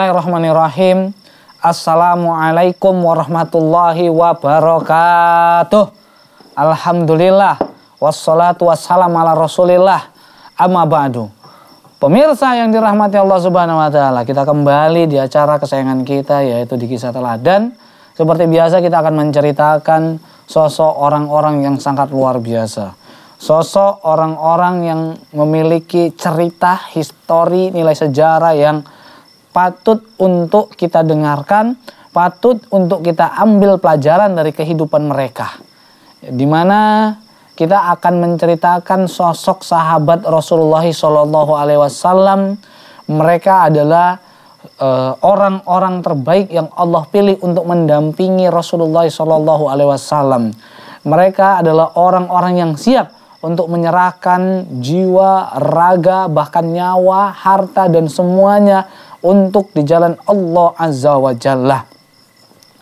Bismillahirrahmanirrahim. Assalamualaikum warahmatullahi wabarakatuh. Alhamdulillah. Wassalatu wassalamu ala rasulillah. Amma ba'du. Pemirsa yang dirahmati Allah subhanahu wa ta'ala. Kita kembali di acara kesayangan kita yaitu di kisah teladan. Seperti biasa kita akan menceritakan sosok orang-orang yang sangat luar biasa sosok orang-orang yang memiliki cerita, histori, nilai sejarah yang patut untuk kita dengarkan, patut untuk kita ambil pelajaran dari kehidupan mereka. Di mana kita akan menceritakan sosok sahabat Rasulullah Shallallahu Alaihi Wasallam. Mereka adalah eh, orang-orang uh, terbaik yang Allah pilih untuk mendampingi Rasulullah Shallallahu Alaihi Wasallam. Mereka adalah orang-orang yang siap untuk menyerahkan jiwa, raga, bahkan nyawa, harta dan semuanya untuk di jalan Allah Azza wa Jalla.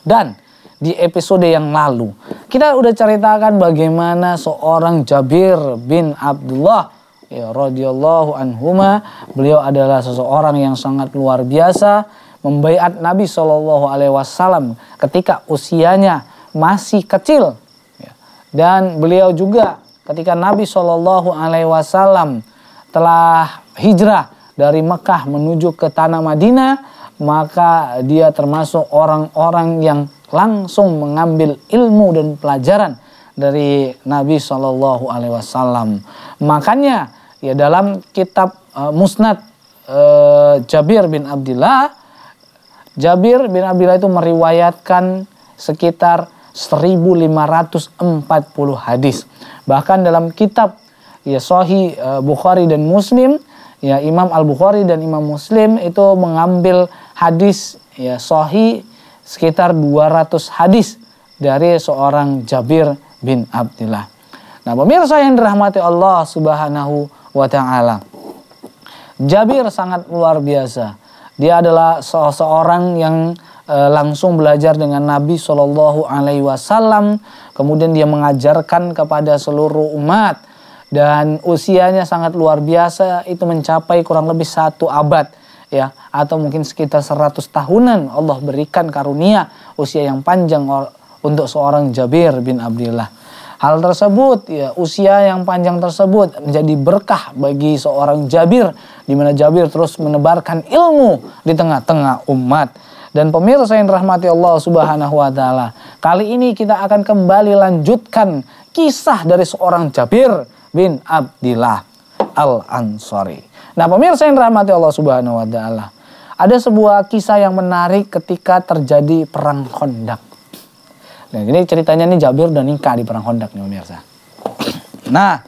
Dan di episode yang lalu kita udah ceritakan bagaimana seorang Jabir bin Abdullah ya radhiyallahu anhuma beliau adalah seseorang yang sangat luar biasa membaiat Nabi Shallallahu alaihi wasallam ketika usianya masih kecil ya. dan beliau juga ketika Nabi Shallallahu alaihi wasallam telah hijrah dari Mekah menuju ke tanah Madinah, maka dia termasuk orang-orang yang langsung mengambil ilmu dan pelajaran dari Nabi Shallallahu Alaihi Wasallam. Makanya ya dalam kitab uh, Musnad uh, Jabir bin Abdullah, Jabir bin Abdullah itu meriwayatkan sekitar 1540 hadis. Bahkan dalam kitab ya Sahih e, Bukhari dan Muslim ya Imam Al Bukhari dan Imam Muslim itu mengambil hadis ya sohi sekitar 200 hadis dari seorang Jabir bin Abdullah. Nah pemirsa yang dirahmati Allah subhanahu wa ta'ala. Jabir sangat luar biasa. Dia adalah seorang yang e, langsung belajar dengan Nabi Shallallahu Alaihi Wasallam. Kemudian dia mengajarkan kepada seluruh umat dan usianya sangat luar biasa itu mencapai kurang lebih satu abad ya atau mungkin sekitar 100 tahunan Allah berikan karunia usia yang panjang untuk seorang Jabir bin Abdullah. Hal tersebut, ya, usia yang panjang tersebut menjadi berkah bagi seorang Jabir, di mana Jabir terus menebarkan ilmu di tengah-tengah umat. Dan pemirsa yang rahmati Allah Subhanahu wa Ta'ala, kali ini kita akan kembali lanjutkan kisah dari seorang Jabir bin Abdillah al Ansori. Nah, pemirsa yang dirahmati Allah Subhanahu wa taala. Ada sebuah kisah yang menarik ketika terjadi perang kondak. Nah, ini ceritanya nih Jabir dan Nika di perang kondak nih pemirsa. Nah,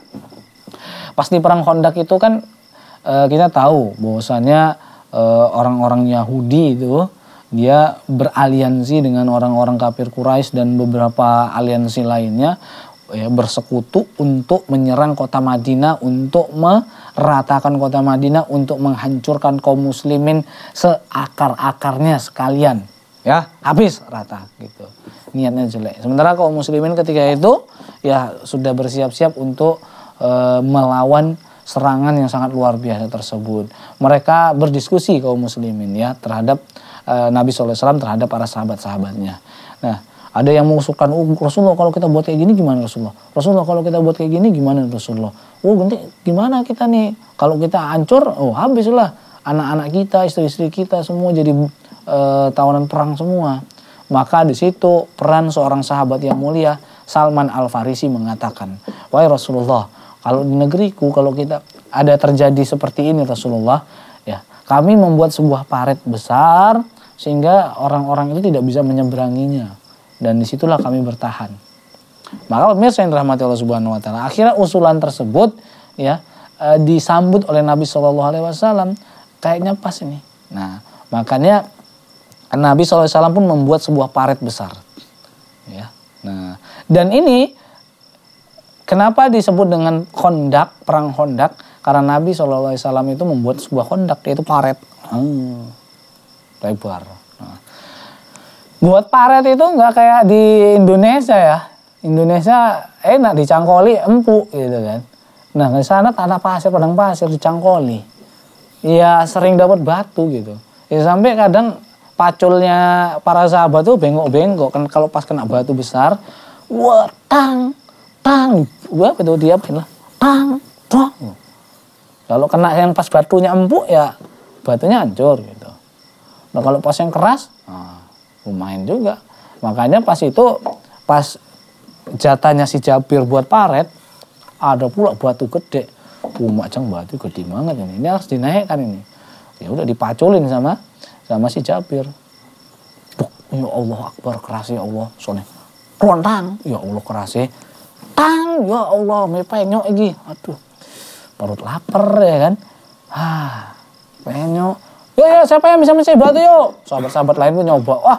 pas di perang kondak itu kan eh, kita tahu bahwasanya eh, orang-orang Yahudi itu dia beraliansi dengan orang-orang kafir Quraisy dan beberapa aliansi lainnya ya bersekutu untuk menyerang kota Madinah untuk meratakan kota Madinah untuk menghancurkan kaum muslimin seakar-akarnya sekalian ya habis rata gitu niatnya jelek sementara kaum muslimin ketika itu ya sudah bersiap-siap untuk e, melawan serangan yang sangat luar biasa tersebut mereka berdiskusi kaum muslimin ya terhadap e, Nabi SAW terhadap para sahabat-sahabatnya nah ada yang mengusulkan, oh, Rasulullah kalau kita buat kayak gini gimana Rasulullah? Rasulullah kalau kita buat kayak gini gimana Rasulullah? Oh nanti gimana kita nih? Kalau kita hancur, oh habislah anak-anak kita, istri-istri kita semua jadi e, tawanan perang semua. Maka di situ peran seorang sahabat yang mulia Salman Al Farisi mengatakan, wahai Rasulullah, kalau di negeriku kalau kita ada terjadi seperti ini Rasulullah, ya kami membuat sebuah paret besar sehingga orang-orang itu tidak bisa menyeberanginya dan disitulah kami bertahan. Maka pemirsa yang dirahmati Allah Subhanahu wa taala, akhirnya usulan tersebut ya eh, disambut oleh Nabi Shallallahu alaihi wasallam kayaknya pas ini. Nah, makanya Nabi SAW pun membuat sebuah paret besar. Ya. Nah, dan ini kenapa disebut dengan kondak, perang kondak? Karena Nabi SAW itu membuat sebuah kondak, yaitu paret. Hmm, lebar buat paret itu nggak kayak di Indonesia ya. Indonesia enak dicangkoli empuk gitu kan. Nah di sana tanah pasir padang pasir dicangkoli. Ya sering dapat batu gitu. Ya sampai kadang paculnya para sahabat tuh bengok-bengok kan kalau pas kena batu besar, wah tang tang, gua betul dia lah tang tang. Kalau kena yang pas batunya empuk ya batunya hancur gitu. Nah kalau pas yang keras, nah, lumayan juga makanya pas itu pas jatahnya si Jabir buat paret ada pula batu gede umat ceng batu gede banget ini ini harus dinaikkan ini ya udah dipaculin sama sama si Jabir Buk, ya Allah akbar keras ya Allah soalnya rontang ya Allah kerasi, ya. tang ya Allah mepenyok ini aduh perut lapar ya kan ah penyok ya ya siapa yang bisa mencari batu yuk sahabat-sahabat lain pun nyoba wah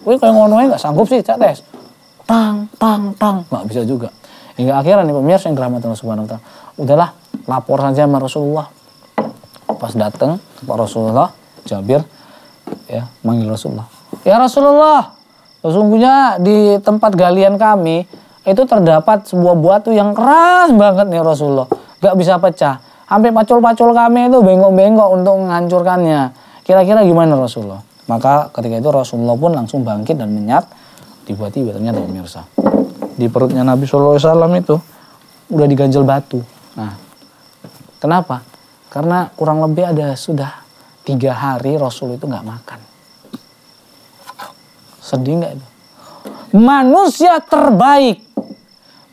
Gue kayak ngono gak sanggup sih cak tes. Tang, tang, tang. Gak bisa juga. Hingga akhirnya nih pemirsa yang keramat Allah Subhanahu ta'ala. Udahlah lapor saja sama Rasulullah. Pas dateng, Pak Rasulullah, Jabir ya manggil Rasulullah. Ya Rasulullah, sesungguhnya di tempat galian kami itu terdapat sebuah batu yang keras banget nih Rasulullah. Gak bisa pecah. Hampir pacul-pacul kami itu bengkok-bengkok untuk menghancurkannya. Kira-kira gimana Rasulullah? Maka ketika itu Rasulullah pun langsung bangkit dan menyat tiba-tiba ternyata pemirsa. Di perutnya Nabi SAW itu udah diganjel batu. Nah, kenapa? Karena kurang lebih ada sudah tiga hari Rasul itu nggak makan. Sedih nggak itu? Manusia terbaik.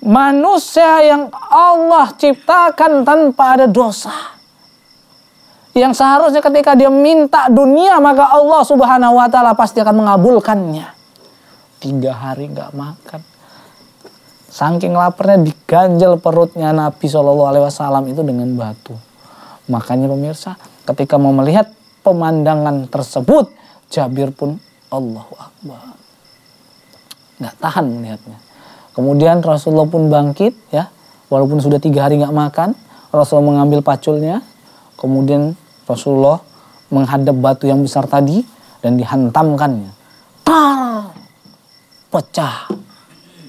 Manusia yang Allah ciptakan tanpa ada dosa yang seharusnya ketika dia minta dunia maka Allah Subhanahu wa taala pasti akan mengabulkannya. Tiga hari nggak makan. Saking laparnya diganjel perutnya Nabi Shallallahu Alaihi Wasallam itu dengan batu. Makanya pemirsa ketika mau melihat pemandangan tersebut Jabir pun Allahu Akbar. Nggak tahan melihatnya. Kemudian Rasulullah pun bangkit ya. Walaupun sudah tiga hari nggak makan. Rasulullah mengambil paculnya. Kemudian Rasulullah menghadap batu yang besar tadi dan dihantamkannya. Tar! Pecah.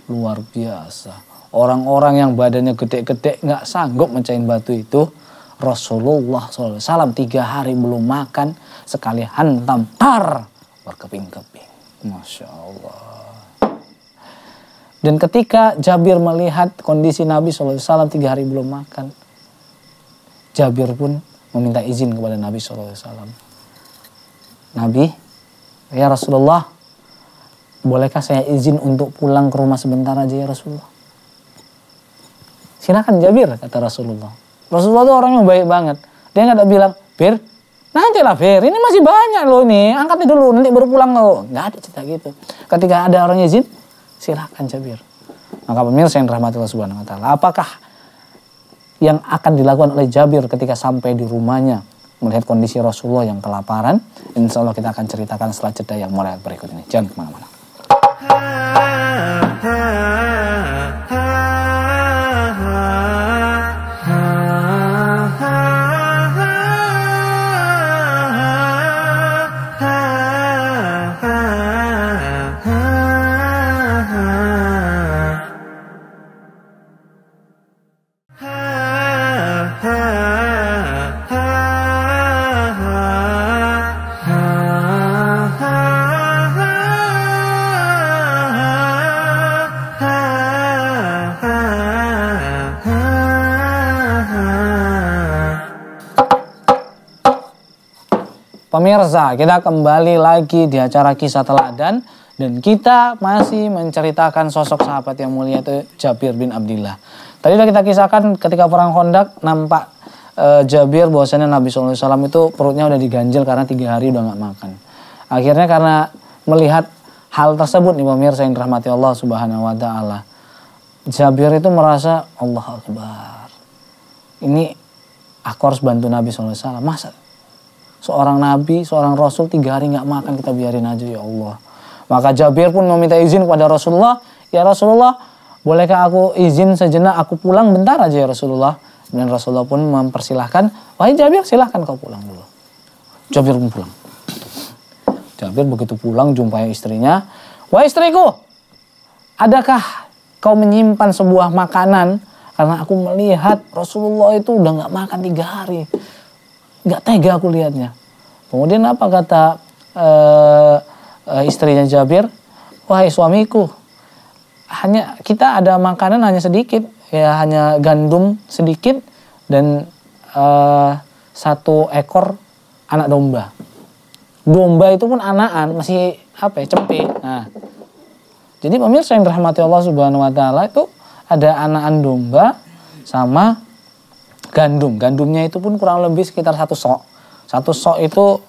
Luar biasa. Orang-orang yang badannya gede-gede nggak sanggup mencain batu itu. Rasulullah SAW tiga hari belum makan sekali hantam tar berkeping-keping. Masya Allah. Dan ketika Jabir melihat kondisi Nabi SAW tiga hari belum makan, Jabir pun meminta izin kepada Nabi SAW. Nabi, ya Rasulullah, bolehkah saya izin untuk pulang ke rumah sebentar aja ya Rasulullah? Silahkan Jabir, kata Rasulullah. Rasulullah itu orangnya baik banget. Dia nggak bilang, Bir, nanti lah Bir, ini masih banyak loh ini, angkatnya dulu, nanti baru pulang loh. Nggak ada cerita gitu. Ketika ada orang izin, silahkan Jabir. Maka pemirsa yang rahmatullah Subhanahu Wa Taala, apakah yang akan dilakukan oleh Jabir ketika sampai di rumahnya melihat kondisi Rasulullah yang kelaparan. Insya Allah kita akan ceritakan setelah jeda yang mulai berikut ini. Jangan kemana-mana. Pemirsa, kita kembali lagi di acara kisah teladan dan kita masih menceritakan sosok sahabat yang mulia itu Jabir bin Abdullah. Tadi sudah kita kisahkan ketika perang Khandaq nampak e, Jabir bahwasanya Nabi SAW itu perutnya udah diganjel karena tiga hari udah nggak makan. Akhirnya karena melihat hal tersebut nih pemirsa yang dirahmati Allah Subhanahu wa taala. Jabir itu merasa Allah Akbar. Ini aku harus bantu Nabi SAW. Masa seorang nabi, seorang rasul tiga hari nggak makan kita biarin aja ya Allah. Maka Jabir pun meminta izin kepada Rasulullah, ya Rasulullah, bolehkah aku izin sejenak aku pulang bentar aja ya Rasulullah. Dan Rasulullah pun mempersilahkan, wahai Jabir silahkan kau pulang dulu. Jabir pun pulang. Jabir begitu pulang jumpai istrinya, wahai istriku, adakah kau menyimpan sebuah makanan karena aku melihat Rasulullah itu udah nggak makan tiga hari nggak tega aku lihatnya. Kemudian apa kata uh, uh, istrinya Jabir? Wahai suamiku, hanya kita ada makanan hanya sedikit, ya hanya gandum sedikit dan uh, satu ekor anak domba. Domba itu pun anakan, masih apa ya, cempe. Nah, jadi pemirsa yang dirahmati Allah Subhanahu wa taala itu ada anakan domba sama gandum. Gandumnya itu pun kurang lebih sekitar satu sok. Satu sok itu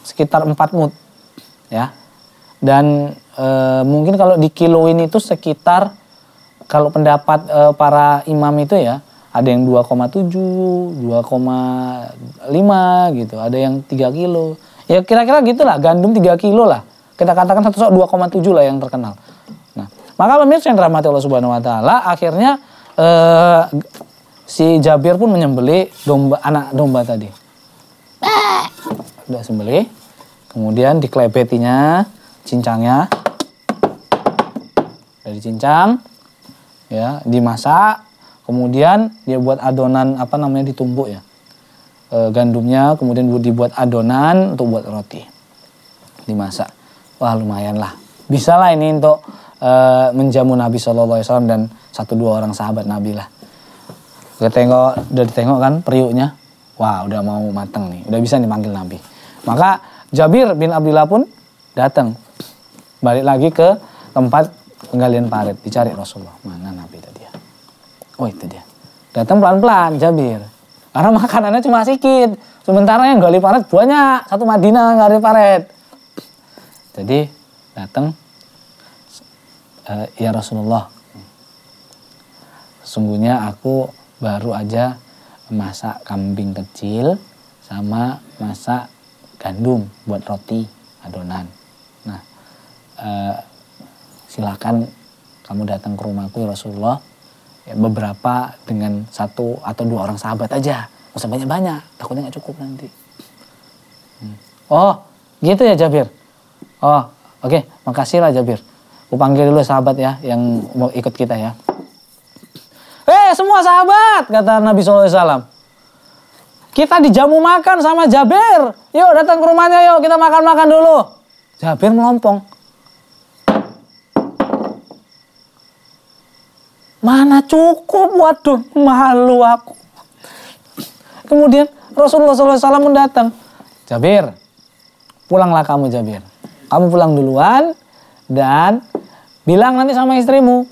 sekitar empat mut. Ya. Dan e, mungkin kalau dikiloin itu sekitar kalau pendapat e, para imam itu ya, ada yang 2,7, 2,5 gitu, ada yang 3 kilo. Ya kira-kira gitulah, gandum 3 kilo lah. Kita katakan satu sok 2,7 lah yang terkenal. Nah, maka pemirsa yang dirahmati Allah Subhanahu wa taala, akhirnya e, si Jabir pun menyembeli domba anak domba tadi. Udah sembeli. Kemudian diklebetinya cincangnya. Dari cincang ya, dimasak. Kemudian dia buat adonan apa namanya ditumbuk ya. E, gandumnya kemudian dibuat adonan untuk buat roti. Dimasak. Wah, lumayan lah. Bisa lah ini untuk e, menjamu Nabi Shallallahu Alaihi Wasallam dan satu dua orang sahabat Nabi lah. Udah tengok, udah ditengok kan periuknya. Wah, udah mau mateng nih, udah bisa dipanggil Nabi. Maka Jabir bin Abdullah pun datang balik lagi ke tempat penggalian parit dicari Rasulullah. Mana Nabi tadi ya? Oh, itu dia. Datang pelan-pelan Jabir. Karena makanannya cuma sedikit. Sementara yang gali parit banyak. Satu Madinah gali parit, Jadi datang eh, ya Rasulullah. sungguhnya aku baru aja masak kambing kecil sama masak gandum buat roti adonan. Nah, eh, silakan kamu datang ke rumahku ya Rasulullah. Ya, beberapa dengan satu atau dua orang sahabat aja. Gak usah banyak-banyak, takutnya nggak cukup nanti. Hmm. Oh, gitu ya Jabir. Oh, oke, okay. makasih lah Jabir. Aku panggil dulu sahabat ya yang mau ikut kita ya semua sahabat, kata Nabi SAW. Kita dijamu makan sama Jabir. Yuk datang ke rumahnya yuk, kita makan-makan dulu. Jabir melompong. Mana cukup, waduh, malu aku. Kemudian Rasulullah SAW datang. Jabir, pulanglah kamu Jabir. Kamu pulang duluan dan bilang nanti sama istrimu.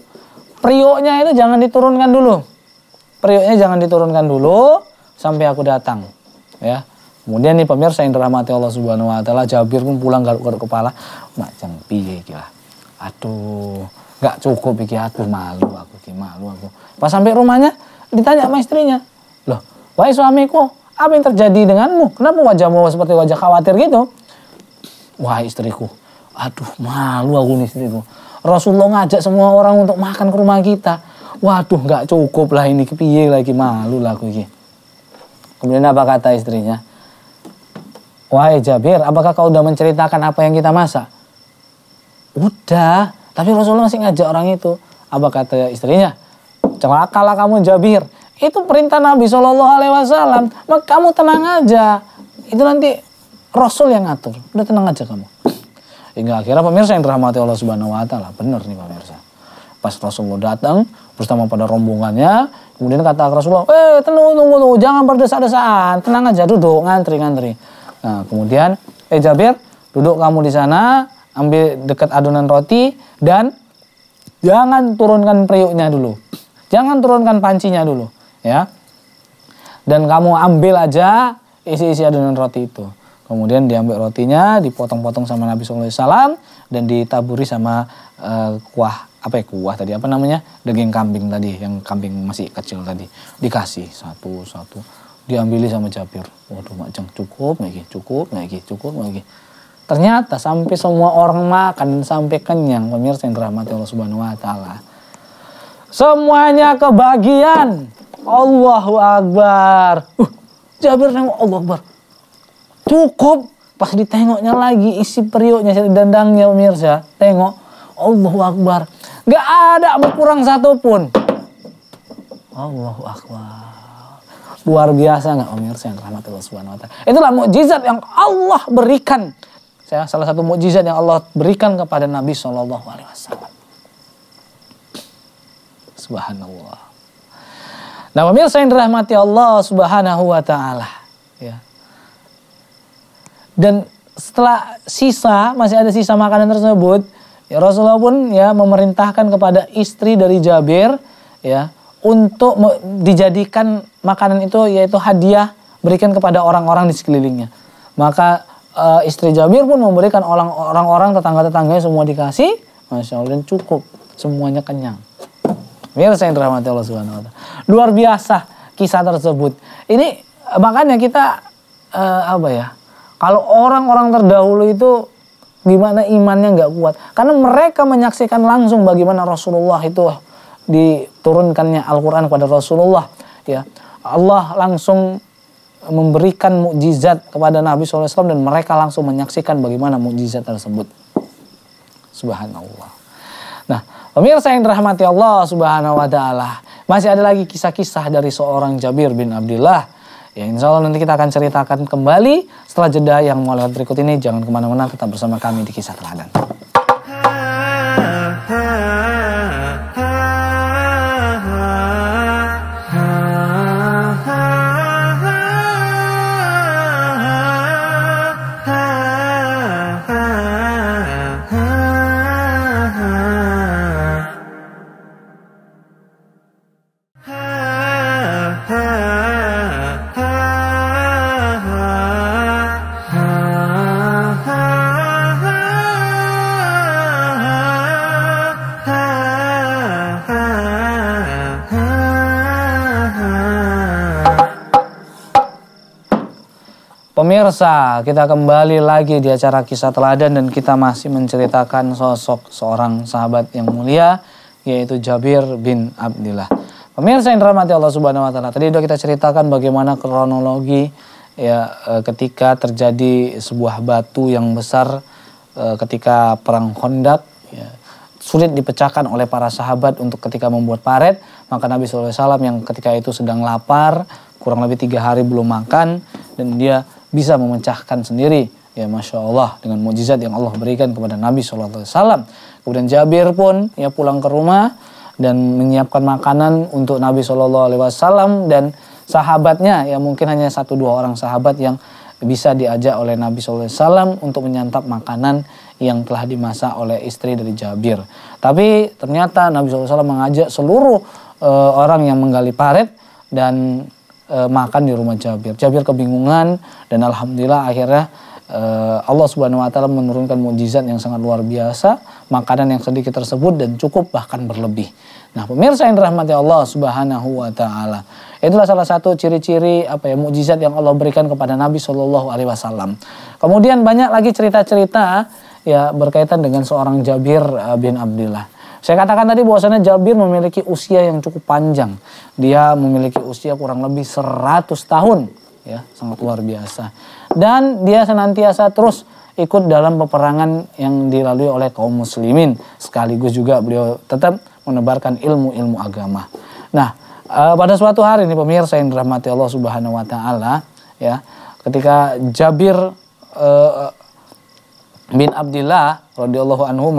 Prioknya itu jangan diturunkan dulu periuknya jangan diturunkan dulu sampai aku datang. Ya. Kemudian nih pemirsa yang dirahmati Allah Subhanahu wa taala, Jabir pun pulang garuk-garuk kepala, macam piye kira Aduh, nggak cukup iki aku malu aku ki malu aku. Pas sampai rumahnya ditanya sama istrinya, "Loh, wahai suamiku, apa yang terjadi denganmu? Kenapa wajahmu seperti wajah khawatir gitu?" Wahai istriku, aduh malu aku nih istriku. Rasulullah ngajak semua orang untuk makan ke rumah kita waduh nggak cukup lah ini kepiye lagi malu lah aku ini. Kemudian apa kata istrinya? Wahai Jabir, apakah kau udah menceritakan apa yang kita masak? Udah, tapi Rasulullah masih ngajak orang itu. Apa kata istrinya? Celakalah kamu Jabir. Itu perintah Nabi Shallallahu Alaihi Wasallam. Maka kamu tenang aja. Itu nanti Rasul yang ngatur. Udah tenang aja kamu. Hingga akhirnya pemirsa yang dirahmati Allah Subhanahu Wa Taala. benar nih pemirsa. Pas Rasulullah datang bersama pada rombongannya, kemudian kata Rasulullah, eh tunggu tunggu tunggu, jangan berdesak desaan tenang aja duduk ngantri ngantri. Nah kemudian, eh Jabir duduk kamu di sana, ambil dekat adonan roti dan jangan turunkan periuknya dulu, jangan turunkan pancinya dulu, ya. Dan kamu ambil aja isi-isi adonan roti itu. Kemudian diambil rotinya, dipotong-potong sama Nabi SAW dan ditaburi sama uh, kuah apa ya kuah tadi apa namanya daging kambing tadi yang kambing masih kecil tadi dikasih satu satu diambil sama Jabir waduh macam cukup lagi cukup lagi cukup lagi ternyata sampai semua orang makan sampai kenyang pemirsa yang dirahmati Allah Subhanahu wa taala semuanya kebagian Allahu Akbar uh, Jabir nengok Allah Akbar cukup pas ditengoknya lagi isi periuknya dandangnya pemirsa tengok Allahu Akbar Gak ada berkurang satupun. Allahu Akbar. Luar biasa nggak pemirsa yang rahmat Allah Subhanahu wa taala. Itulah mukjizat yang Allah berikan. Saya salah satu mukjizat yang Allah berikan kepada Nabi Shallallahu alaihi wasallam. Subhanallah. Nah, pemirsa yang dirahmati Allah Subhanahu wa taala, ya. Dan setelah sisa masih ada sisa makanan tersebut, Ya, Rasulullah pun ya memerintahkan kepada istri dari Jabir ya untuk dijadikan makanan itu yaitu hadiah berikan kepada orang-orang di sekelilingnya. Maka e, istri Jabir pun memberikan orang-orang tetangga-tetangganya semua dikasih, masya Allah dan cukup semuanya kenyang. Mirsa yang dirahmati Allah Subhanahu wa taala. Luar biasa kisah tersebut. Ini makanya kita e, apa ya? Kalau orang-orang terdahulu itu Gimana imannya nggak kuat. Karena mereka menyaksikan langsung bagaimana Rasulullah itu diturunkannya Al-Quran kepada Rasulullah. Ya, Allah langsung memberikan mukjizat kepada Nabi SAW dan mereka langsung menyaksikan bagaimana mukjizat tersebut. Subhanallah. Nah, pemirsa yang dirahmati Allah Subhanahu wa taala, masih ada lagi kisah-kisah dari seorang Jabir bin Abdullah Ya, insya Allah nanti kita akan ceritakan kembali setelah jeda yang mau lewat berikut ini. Jangan kemana-mana, tetap bersama kami di Kisah Teladan. Pemirsa, kita kembali lagi di acara kisah teladan dan kita masih menceritakan sosok seorang sahabat yang mulia yaitu Jabir bin Abdullah. Pemirsa yang dirahmati Allah Subhanahu wa taala. Tadi sudah kita ceritakan bagaimana kronologi ya eh, ketika terjadi sebuah batu yang besar eh, ketika perang Khandaq ya, sulit dipecahkan oleh para sahabat untuk ketika membuat paret, maka Nabi SAW yang ketika itu sedang lapar, kurang lebih tiga hari belum makan, dan dia bisa memecahkan sendiri ya masya Allah dengan mujizat yang Allah berikan kepada Nabi SAW. Kemudian Jabir pun ya pulang ke rumah dan menyiapkan makanan untuk Nabi SAW dan sahabatnya ya mungkin hanya satu dua orang sahabat yang bisa diajak oleh Nabi SAW untuk menyantap makanan yang telah dimasak oleh istri dari Jabir. Tapi ternyata Nabi SAW mengajak seluruh e, orang yang menggali parit dan Eh, makan di rumah Jabir. Jabir kebingungan dan alhamdulillah akhirnya e, Allah Subhanahu wa taala menurunkan mukjizat yang sangat luar biasa, makanan yang sedikit tersebut dan cukup bahkan berlebih. Nah, pemirsa yang dirahmati Allah Subhanahu wa taala. Itulah salah satu ciri-ciri apa ya mukjizat yang Allah berikan kepada Nabi Shallallahu alaihi wasallam. Kemudian banyak lagi cerita-cerita ya berkaitan dengan seorang Jabir eh, bin Abdullah. Saya katakan tadi bahwasannya Jabir memiliki usia yang cukup panjang. Dia memiliki usia kurang lebih 100 tahun. Ya, sangat luar biasa. Dan dia senantiasa terus ikut dalam peperangan yang dilalui oleh kaum muslimin. Sekaligus juga beliau tetap menebarkan ilmu-ilmu agama. Nah, eh, pada suatu hari ini pemirsa yang dirahmati Allah Subhanahu wa taala, ya, ketika Jabir eh, bin Abdullah radhiyallahu anhu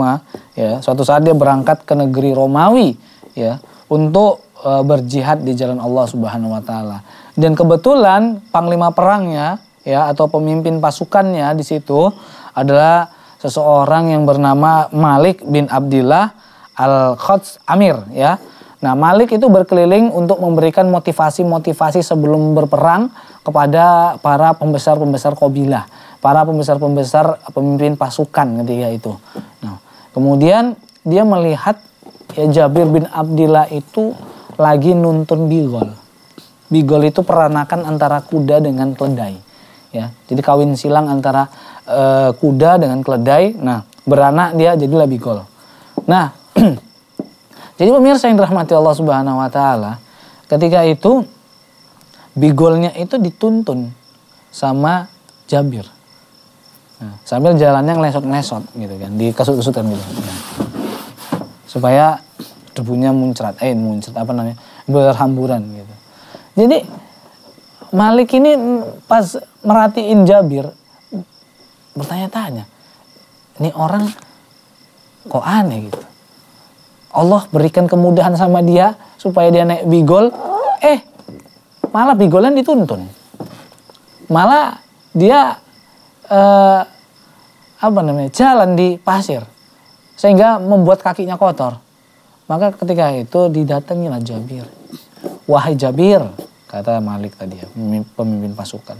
ya suatu saat dia berangkat ke negeri Romawi ya untuk e, berjihad di jalan Allah Subhanahu wa taala. Dan kebetulan panglima perangnya ya atau pemimpin pasukannya di situ adalah seseorang yang bernama Malik bin Abdullah al Khots Amir ya. Nah, Malik itu berkeliling untuk memberikan motivasi-motivasi sebelum berperang kepada para pembesar-pembesar kabilah para pembesar-pembesar pemimpin pasukan ketika itu. Nah, kemudian dia melihat ya Jabir bin Abdillah itu lagi nuntun bigol. Bigol itu peranakan antara kuda dengan keledai. Ya, jadi kawin silang antara e, kuda dengan keledai. Nah, beranak dia jadilah bigol. Nah, jadi pemirsa yang dirahmati Allah Subhanahu wa taala, ketika itu bigolnya itu dituntun sama Jabir sambil jalannya ngelesot-ngelesot gitu kan, di kesut-kesut kan gitu. Nah. Supaya debunya muncrat, eh muncrat apa namanya, berhamburan gitu. Jadi Malik ini pas merhatiin Jabir bertanya-tanya, ini orang kok aneh gitu. Allah berikan kemudahan sama dia supaya dia naik bigol, eh malah bigolan dituntun. Malah dia eh, apa namanya jalan di pasir sehingga membuat kakinya kotor. Maka ketika itu didatangilah Jabir. Wahai Jabir, kata Malik tadi ya, pemimpin pasukan.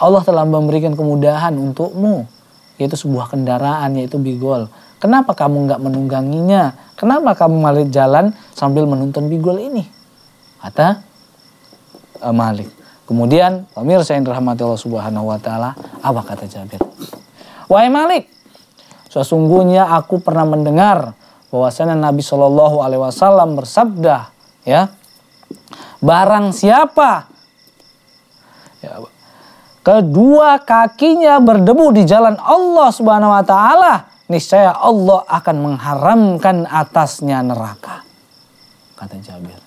Allah telah memberikan kemudahan untukmu, yaitu sebuah kendaraan, yaitu bigol. Kenapa kamu nggak menungganginya? Kenapa kamu malah jalan sambil menuntun bigol ini? Kata eh, Malik. Kemudian pemirsa yang dirahmati Allah Subhanahu wa taala, apa kata Jabir? Wahai Malik, sesungguhnya aku pernah mendengar bahwasanya Nabi Shallallahu Alaihi Wasallam bersabda, ya, barang siapa ya, kedua kakinya berdebu di jalan Allah Subhanahu Wa Taala, niscaya Allah akan mengharamkan atasnya neraka. Kata Jabir,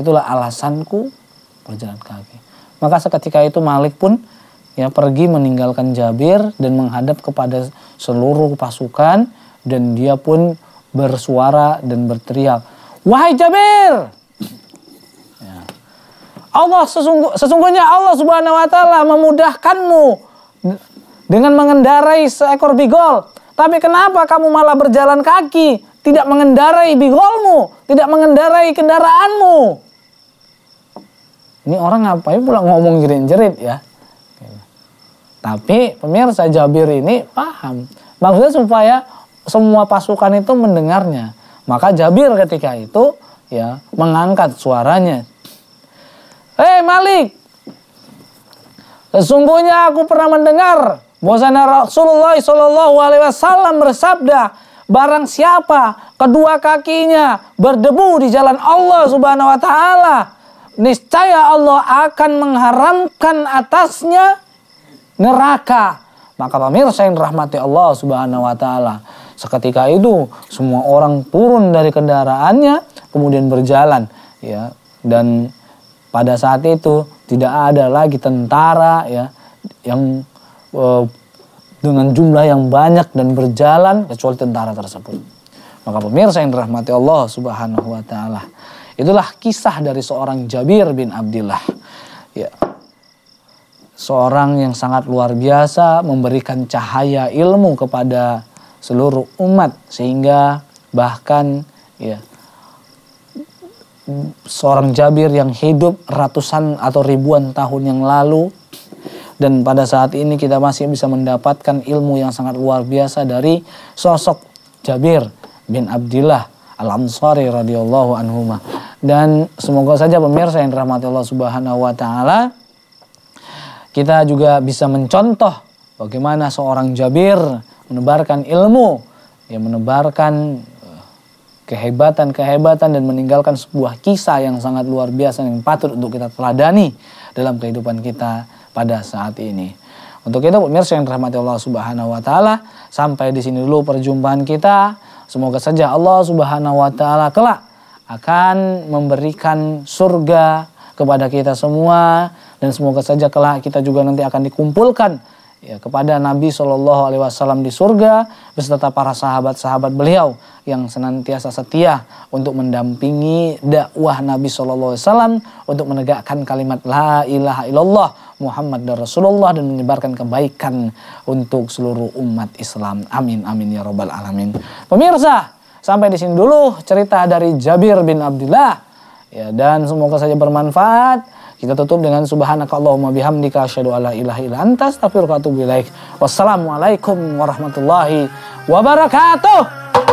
itulah alasanku berjalan kaki. Maka seketika itu Malik pun ya pergi meninggalkan Jabir dan menghadap kepada seluruh pasukan dan dia pun bersuara dan berteriak, "Wahai Jabir!" Ya. Allah sesungguh, sesungguhnya Allah Subhanahu wa taala memudahkanmu dengan mengendarai seekor bigol. Tapi kenapa kamu malah berjalan kaki, tidak mengendarai bigolmu, tidak mengendarai kendaraanmu? Ini orang ngapain pula ngomong jerit-jerit ya? Tapi pemirsa Jabir ini paham. Maksudnya supaya semua pasukan itu mendengarnya. Maka Jabir ketika itu ya mengangkat suaranya. Hei eh, Malik, sesungguhnya aku pernah mendengar bahwasanya Rasulullah Shallallahu Alaihi Wasallam bersabda, barang siapa kedua kakinya berdebu di jalan Allah Subhanahu Wa Taala, niscaya Allah akan mengharamkan atasnya neraka. Maka pemirsa yang rahmati Allah subhanahu wa ta'ala. Seketika itu semua orang turun dari kendaraannya kemudian berjalan. ya Dan pada saat itu tidak ada lagi tentara ya yang e, dengan jumlah yang banyak dan berjalan kecuali tentara tersebut. Maka pemirsa yang rahmati Allah subhanahu wa ta'ala. Itulah kisah dari seorang Jabir bin Abdillah. Ya, seorang yang sangat luar biasa memberikan cahaya ilmu kepada seluruh umat sehingga bahkan ya seorang Jabir yang hidup ratusan atau ribuan tahun yang lalu dan pada saat ini kita masih bisa mendapatkan ilmu yang sangat luar biasa dari sosok Jabir bin Abdullah Al-Ansari radhiyallahu anhuma. Dan semoga saja pemirsa yang dirahmati Allah Subhanahu wa taala kita juga bisa mencontoh bagaimana seorang Jabir menebarkan ilmu, yang menebarkan eh, kehebatan-kehebatan dan meninggalkan sebuah kisah yang sangat luar biasa yang patut untuk kita teladani dalam kehidupan kita pada saat ini. Untuk itu pemirsa yang dirahmati Allah Subhanahu wa taala, sampai di sini dulu perjumpaan kita. Semoga saja Allah Subhanahu wa taala kelak akan memberikan surga kepada kita semua dan semoga saja kelak kita juga nanti akan dikumpulkan ya, kepada Nabi Shallallahu Alaihi Wasallam di surga beserta para sahabat-sahabat beliau yang senantiasa setia untuk mendampingi dakwah Nabi Shallallahu Alaihi Wasallam untuk menegakkan kalimat La ilaha illallah Muhammad dan Rasulullah dan menyebarkan kebaikan untuk seluruh umat Islam. Amin amin ya robbal alamin. Pemirsa sampai di sini dulu cerita dari Jabir bin Abdullah. Ya, dan semoga saja bermanfaat kita tutup dengan subhanakallahumma bihamdika asyhadu alla ilaha illa anta astaghfiruka wa atubu ilaik. Wassalamualaikum warahmatullahi wabarakatuh.